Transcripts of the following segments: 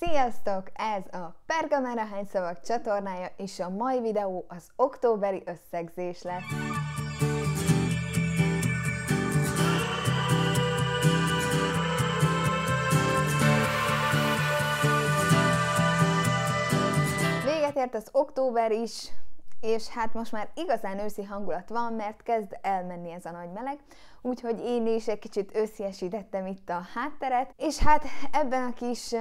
Sziasztok! Ez a Pergamára Hány Szavak csatornája, és a mai videó az októberi összegzés lesz. Véget ért az október is, és hát most már igazán őszi hangulat van, mert kezd elmenni ez a nagy meleg, úgyhogy én is egy kicsit ősziesítettem itt a hátteret, és hát ebben a kis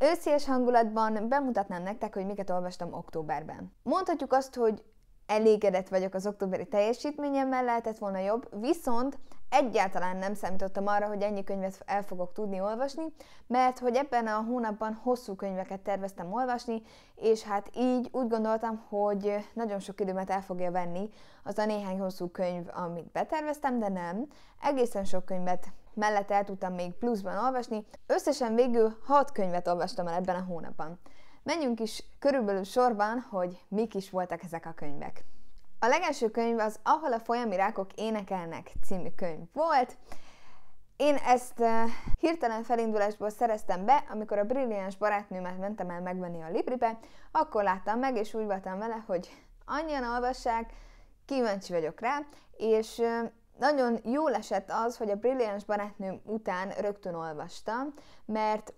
Őszies hangulatban bemutatnám nektek, hogy miket olvastam októberben. Mondhatjuk azt, hogy elégedett vagyok az októberi teljesítményemmel, lehetett volna jobb, viszont egyáltalán nem számítottam arra, hogy ennyi könyvet el fogok tudni olvasni, mert hogy ebben a hónapban hosszú könyveket terveztem olvasni, és hát így úgy gondoltam, hogy nagyon sok időmet el fogja venni az a néhány hosszú könyv, amit beterveztem, de nem. Egészen sok könyvet mellett el tudtam még pluszban olvasni. Összesen végül 6 könyvet olvastam el ebben a hónapban. Menjünk is körülbelül sorban, hogy mik is voltak ezek a könyvek. A legelső könyv az Ahol a folyami rákok énekelnek című könyv volt. Én ezt uh, hirtelen felindulásból szereztem be, amikor a brilliáns barátnőmet mentem el megvenni a Libribe, akkor láttam meg, és úgy voltam vele, hogy annyian olvassák, kíváncsi vagyok rá, és uh, nagyon jól esett az, hogy a brilliáns barátnőm után rögtön olvastam, mert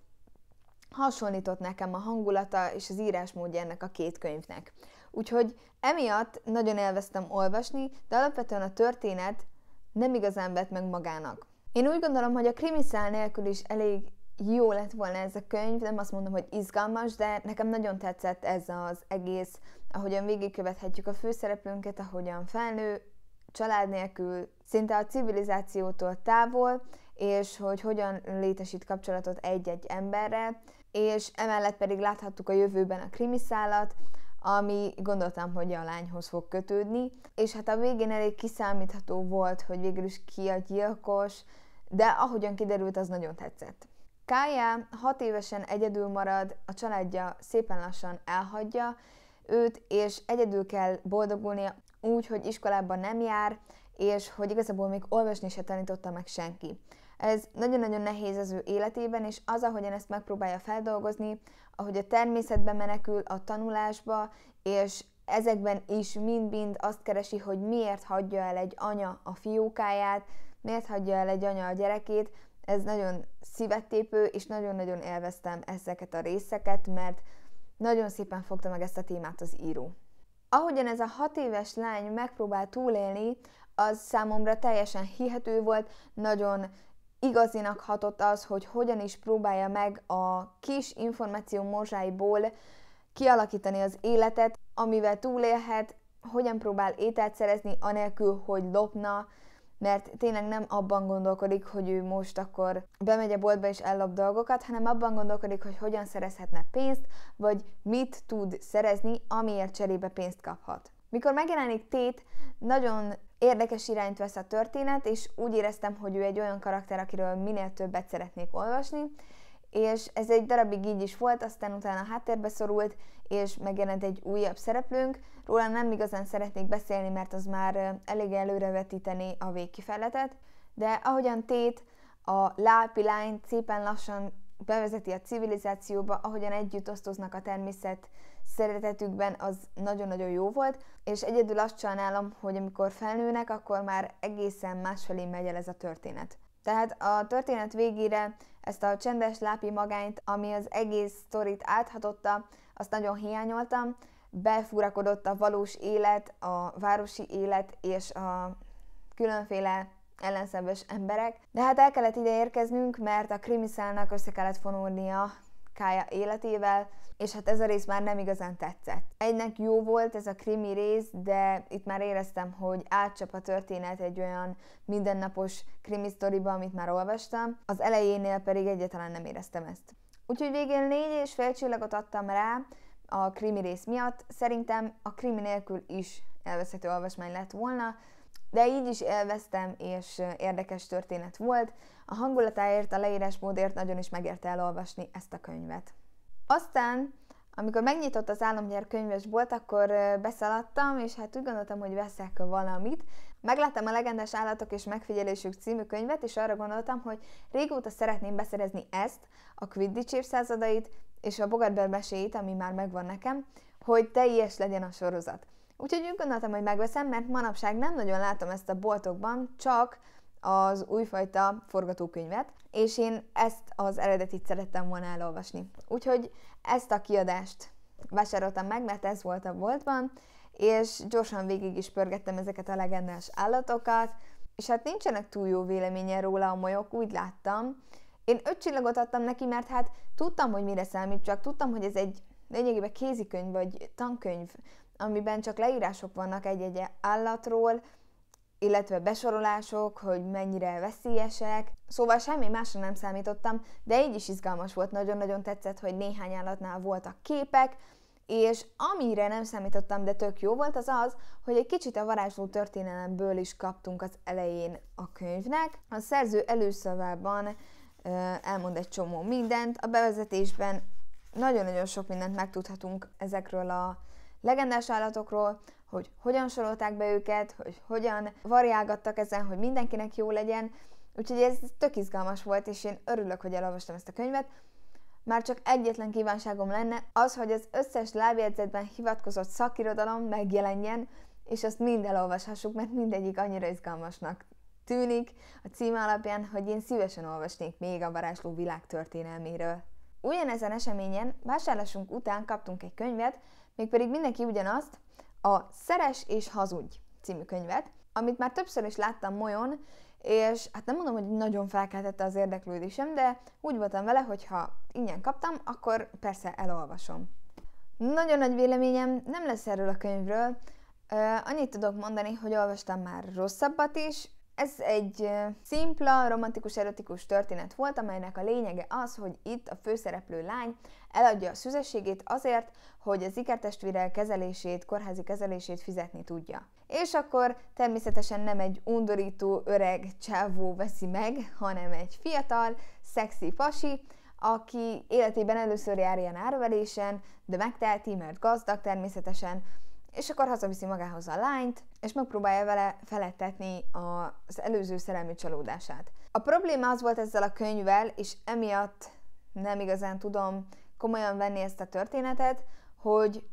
hasonlított nekem a hangulata és az írásmódja ennek a két könyvnek. Úgyhogy emiatt nagyon elvesztem olvasni, de alapvetően a történet nem igazán vett meg magának. Én úgy gondolom, hogy a krimiszál nélkül is elég jó lett volna ez a könyv, nem azt mondom, hogy izgalmas, de nekem nagyon tetszett ez az egész, ahogyan végigkövethetjük a főszereplőnket, ahogyan felnő, család nélkül, szinte a civilizációtól távol, és hogy hogyan létesít kapcsolatot egy-egy emberre, és emellett pedig láthattuk a jövőben a krimiszálat, ami gondoltam, hogy a lányhoz fog kötődni, és hát a végén elég kiszámítható volt, hogy végül is ki a gyilkos, de ahogyan kiderült, az nagyon tetszett. Kája hat évesen egyedül marad, a családja szépen lassan elhagyja őt, és egyedül kell boldogulnia úgy, hogy iskolában nem jár, és hogy igazából még olvasni se tanította meg senki. Ez nagyon-nagyon nehéz az ő életében, és az, ahogyan ezt megpróbálja feldolgozni, ahogy a természetbe menekül, a tanulásba, és ezekben is mind-mind azt keresi, hogy miért hagyja el egy anya a fiókáját, miért hagyja el egy anya a gyerekét, ez nagyon szívettépő, és nagyon-nagyon élveztem ezeket a részeket, mert nagyon szépen fogta meg ezt a témát az író. Ahogyan ez a hat éves lány megpróbál túlélni, az számomra teljesen hihető volt, nagyon igazinak hatott az, hogy hogyan is próbálja meg a kis információ morzsáiból kialakítani az életet, amivel túlélhet, hogyan próbál ételt szerezni, anélkül, hogy lopna, mert tényleg nem abban gondolkodik, hogy ő most akkor bemegy a boltba és ellop dolgokat, hanem abban gondolkodik, hogy hogyan szerezhetne pénzt, vagy mit tud szerezni, amiért cserébe pénzt kaphat. Mikor megjelenik Tét, nagyon érdekes irányt vesz a történet, és úgy éreztem, hogy ő egy olyan karakter, akiről minél többet szeretnék olvasni, és ez egy darabig így is volt, aztán utána háttérbe szorult, és megjelent egy újabb szereplőnk. Róla nem igazán szeretnék beszélni, mert az már elég előrevetíteni a végkifejletet, de ahogyan tét a lápi lány szépen lassan bevezeti a civilizációba, ahogyan együtt osztoznak a természet szeretetükben, az nagyon-nagyon jó volt, és egyedül azt csinálom, hogy amikor felnőnek, akkor már egészen másfelé megy el ez a történet. Tehát a történet végére ezt a csendes lápi magányt, ami az egész sztorit áthatotta, azt nagyon hiányoltam. Befurakodott a valós élet, a városi élet és a különféle ellenszenves emberek. De hát el kellett ide érkeznünk, mert a krimiszálnak össze kellett fonódnia kája életével, és hát ez a rész már nem igazán tetszett. Egynek jó volt ez a krimi rész, de itt már éreztem, hogy átcsap a történet egy olyan mindennapos krimi sztoriba, amit már olvastam, az elejénél pedig egyáltalán nem éreztem ezt. Úgyhogy végén négy és fél csillagot adtam rá a krimi rész miatt, szerintem a krimi nélkül is elveszhető olvasmány lett volna, de így is élveztem, és érdekes történet volt. A hangulatáért, a leírásmódért nagyon is megérte elolvasni ezt a könyvet. Aztán, amikor megnyitott az álomgyár könyvesbolt, akkor beszaladtam, és hát úgy gondoltam, hogy veszek valamit. Megláttam a Legendás Állatok és Megfigyelésük című könyvet, és arra gondoltam, hogy régóta szeretném beszerezni ezt, a Quidditch évszázadait, és a Bogarber meséit, ami már megvan nekem, hogy teljes legyen a sorozat. Úgyhogy úgy gondoltam, hogy megveszem, mert manapság nem nagyon látom ezt a boltokban, csak az újfajta forgatókönyvet, és én ezt az eredetit szerettem volna elolvasni. Úgyhogy ezt a kiadást vásároltam meg, mert ez volt a boltban, és gyorsan végig is pörgettem ezeket a legendás állatokat, és hát nincsenek túl jó véleménye róla a molyok, úgy láttam. Én öt csillagot adtam neki, mert hát tudtam, hogy mire számít, csak tudtam, hogy ez egy lényegében kézikönyv vagy tankönyv, amiben csak leírások vannak egy-egy állatról, illetve besorolások, hogy mennyire veszélyesek. Szóval semmi másra nem számítottam, de így is izgalmas volt, nagyon-nagyon tetszett, hogy néhány állatnál voltak képek, és amire nem számítottam, de tök jó volt, az az, hogy egy kicsit a varázsló történelemből is kaptunk az elején a könyvnek. A szerző előszavában elmond egy csomó mindent, a bevezetésben nagyon-nagyon sok mindent megtudhatunk ezekről a legendás állatokról, hogy hogyan sorolták be őket, hogy hogyan variálgattak ezen, hogy mindenkinek jó legyen. Úgyhogy ez tök izgalmas volt, és én örülök, hogy elolvastam ezt a könyvet. Már csak egyetlen kívánságom lenne az, hogy az összes lábjegyzetben hivatkozott szakirodalom megjelenjen, és azt mind elolvashassuk, mert mindegyik annyira izgalmasnak tűnik a cím alapján, hogy én szívesen olvasnék még a varázsló világ történelméről. Ugyanezen eseményen vásárlásunk után kaptunk egy könyvet, mégpedig mindenki ugyanazt, a Szeres és Hazudj című könyvet, amit már többször is láttam molyon, és hát nem mondom, hogy nagyon felkeltette az érdeklődésem, de úgy voltam vele, hogy ha ingyen kaptam, akkor persze elolvasom. Nagyon nagy véleményem nem lesz erről a könyvről, annyit tudok mondani, hogy olvastam már rosszabbat is, ez egy szimpla, romantikus, erotikus történet volt, amelynek a lényege az, hogy itt a főszereplő lány eladja a szüzességét azért, hogy az ikertestvére kezelését, kórházi kezelését fizetni tudja. És akkor természetesen nem egy undorító öreg csávó veszi meg, hanem egy fiatal, szexi pasi, aki életében először jár ilyen árverésen, de megteheti, mert gazdag természetesen, és akkor hazaviszi magához a lányt, és megpróbálja vele felettetni az előző szerelmi csalódását. A probléma az volt ezzel a könyvvel, és emiatt nem igazán tudom komolyan venni ezt a történetet, hogy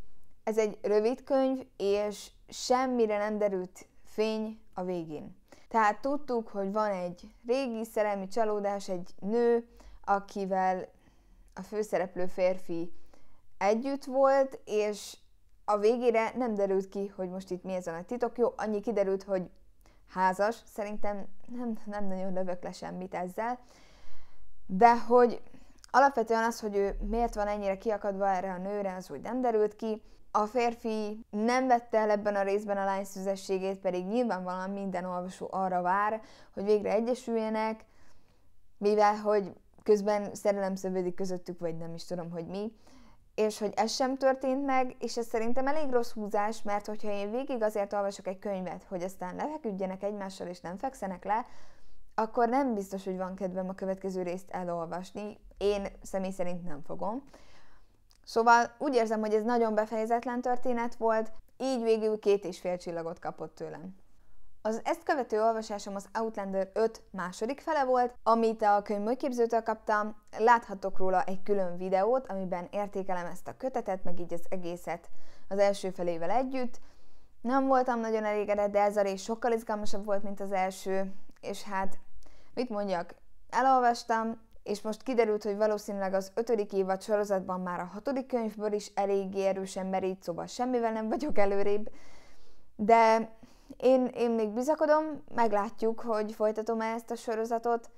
ez egy rövid könyv, és semmire nem derült fény a végén. Tehát tudtuk, hogy van egy régi szerelmi csalódás, egy nő, akivel a főszereplő férfi együtt volt, és a végére nem derült ki, hogy most itt mi ez a nagy titok. Jó, annyi kiderült, hogy házas. Szerintem nem, nem nagyon lövök le semmit ezzel. De hogy alapvetően az, hogy ő miért van ennyire kiakadva erre a nőre, az úgy nem derült ki. A férfi nem vette el ebben a részben a lány szüzességét, pedig nyilvánvalóan minden olvasó arra vár, hogy végre egyesüljenek, mivel hogy közben szerelem szövődik közöttük, vagy nem is tudom, hogy mi és hogy ez sem történt meg, és ez szerintem elég rossz húzás, mert hogyha én végig azért olvasok egy könyvet, hogy aztán lefeküdjenek egymással és nem fekszenek le, akkor nem biztos, hogy van kedvem a következő részt elolvasni. Én személy szerint nem fogom. Szóval úgy érzem, hogy ez nagyon befejezetlen történet volt, így végül két és fél csillagot kapott tőlem. Az ezt követő olvasásom az Outlander 5 második fele volt, amit a könyvműképzőtől kaptam. Láthatok róla egy külön videót, amiben értékelem ezt a kötetet, meg így az egészet az első felével együtt. Nem voltam nagyon elégedett, de ez a rész sokkal izgalmasabb volt, mint az első, és hát mit mondjak, elolvastam, és most kiderült, hogy valószínűleg az ötödik évad sorozatban már a hatodik könyvből is eléggé erősen merít, szóval semmivel nem vagyok előrébb, de én, én még bizakodom, meglátjuk, hogy folytatom-e ezt a sorozatot.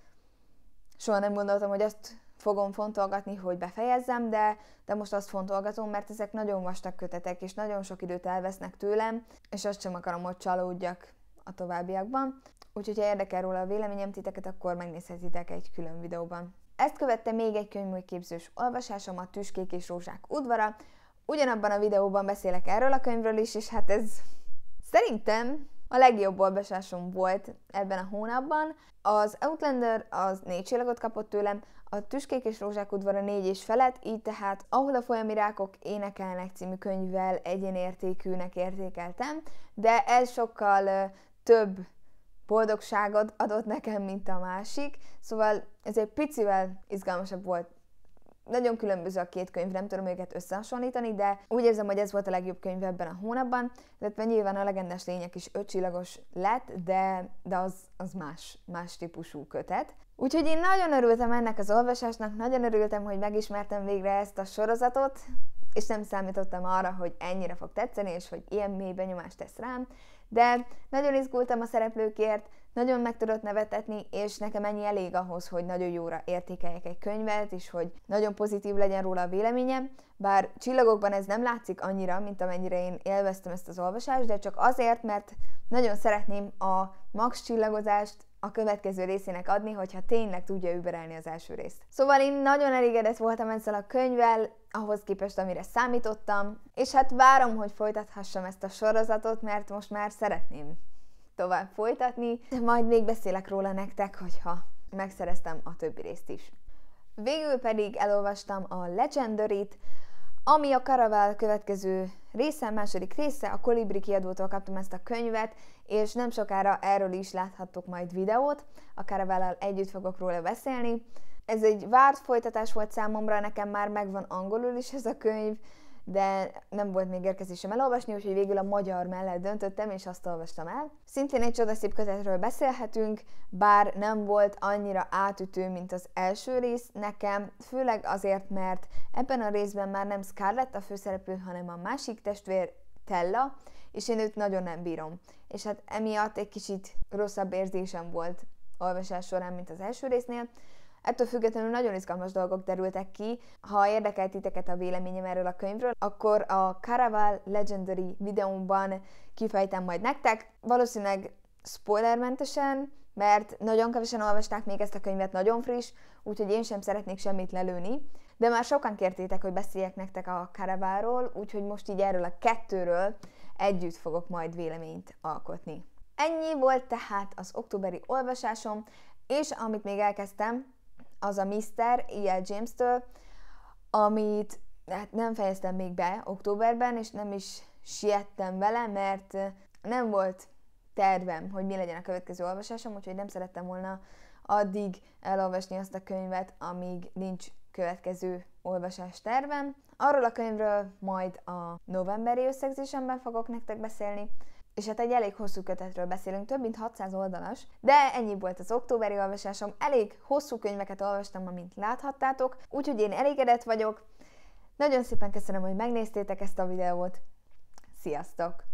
Soha nem gondoltam, hogy ezt fogom fontolgatni, hogy befejezzem, de, de most azt fontolgatom, mert ezek nagyon vastag kötetek, és nagyon sok időt elvesznek tőlem, és azt sem akarom, hogy csalódjak a továbbiakban. Úgyhogy, ha érdekel róla a véleményem titeket, akkor megnézhetitek egy külön videóban. Ezt követte még egy könyvműképzős olvasásom, a Tüskék és Rózsák udvara. Ugyanabban a videóban beszélek erről a könyvről is, és hát ez Szerintem a legjobb olvasásom volt ebben a hónapban. Az Outlander az négy csillagot kapott tőlem, a Tüskék és Rózsák udvara négy és felett, így tehát Ahol a folyamirákok énekelnek című könyvvel egyenértékűnek értékeltem, de ez sokkal több boldogságot adott nekem, mint a másik, szóval ez egy picivel izgalmasabb volt nagyon különböző a két könyv, nem tudom őket összehasonlítani, de úgy érzem, hogy ez volt a legjobb könyv ebben a hónapban, illetve nyilván a legendes lények is ötcsillagos lett, de, de az, az más, más típusú kötet. Úgyhogy én nagyon örültem ennek az olvasásnak, nagyon örültem, hogy megismertem végre ezt a sorozatot, és nem számítottam arra, hogy ennyire fog tetszeni, és hogy ilyen mély benyomást tesz rám, de nagyon izgultam a szereplőkért, nagyon meg tudott nevetetni, és nekem ennyi elég ahhoz, hogy nagyon jóra értékeljek egy könyvet, és hogy nagyon pozitív legyen róla a véleményem, bár csillagokban ez nem látszik annyira, mint amennyire én élveztem ezt az olvasást, de csak azért, mert nagyon szeretném a max csillagozást a következő részének adni, hogyha tényleg tudja überelni az első részt. Szóval én nagyon elégedett voltam ezzel a könyvvel, ahhoz képest, amire számítottam, és hát várom, hogy folytathassam ezt a sorozatot, mert most már szeretném tovább folytatni, majd még beszélek róla nektek, hogyha megszereztem a többi részt is. Végül pedig elolvastam a legendary ami a Caravel következő része, második része, a Kolibri kiadótól kaptam ezt a könyvet, és nem sokára erről is láthattok majd videót, a Caravellal együtt fogok róla beszélni. Ez egy várt folytatás volt számomra, nekem már megvan angolul is ez a könyv, de nem volt még érkezésem elolvasni, úgyhogy végül a magyar mellett döntöttem, és azt olvastam el. Szintén egy csodaszép kötetről beszélhetünk, bár nem volt annyira átütő, mint az első rész nekem, főleg azért, mert ebben a részben már nem Scarlett a főszereplő, hanem a másik testvér, Tella, és én őt nagyon nem bírom. És hát emiatt egy kicsit rosszabb érzésem volt olvasás során, mint az első résznél, Ettől függetlenül nagyon izgalmas dolgok derültek ki. Ha érdekel titeket a véleményem erről a könyvről, akkor a Caraval Legendary videómban kifejtem majd nektek. Valószínűleg spoilermentesen, mert nagyon kevesen olvasták még ezt a könyvet, nagyon friss, úgyhogy én sem szeretnék semmit lelőni. De már sokan kértétek, hogy beszéljek nektek a Caravalról, úgyhogy most így erről a kettőről együtt fogok majd véleményt alkotni. Ennyi volt tehát az októberi olvasásom, és amit még elkezdtem, az a Mr. E.L. James-től, amit hát nem fejeztem még be októberben, és nem is siettem vele, mert nem volt tervem, hogy mi legyen a következő olvasásom, úgyhogy nem szerettem volna addig elolvasni azt a könyvet, amíg nincs következő olvasás tervem. Arról a könyvről majd a novemberi összegzésemben fogok nektek beszélni, és hát egy elég hosszú kötetről beszélünk, több mint 600 oldalas, de ennyi volt az októberi olvasásom, elég hosszú könyveket olvastam, amint láthattátok, úgyhogy én elégedett vagyok. Nagyon szépen köszönöm, hogy megnéztétek ezt a videót. Sziasztok!